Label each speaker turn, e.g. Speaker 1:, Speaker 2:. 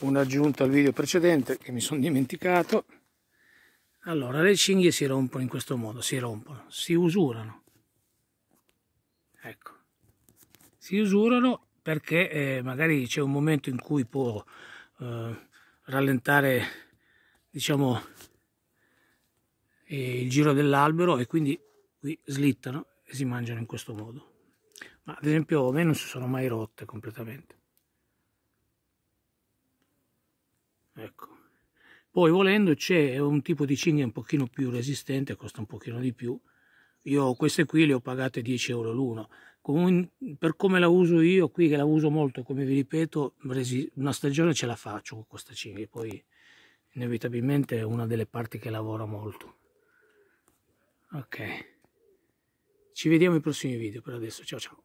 Speaker 1: un'aggiunta al video precedente che mi sono dimenticato. Allora, le cinghie si rompono in questo modo, si rompono, si usurano. Ecco, si usurano perché eh, magari c'è un momento in cui può eh, rallentare, diciamo, eh, il giro dell'albero e quindi qui slittano e si mangiano in questo modo. Ma ad esempio a me non si sono mai rotte completamente. ecco poi volendo c'è un tipo di cinghia un pochino più resistente costa un pochino di più io queste qui le ho pagate 10 euro l'uno per come la uso io qui che la uso molto come vi ripeto una stagione ce la faccio con questa cinghia poi inevitabilmente è una delle parti che lavora molto ok ci vediamo ai prossimi video per adesso ciao ciao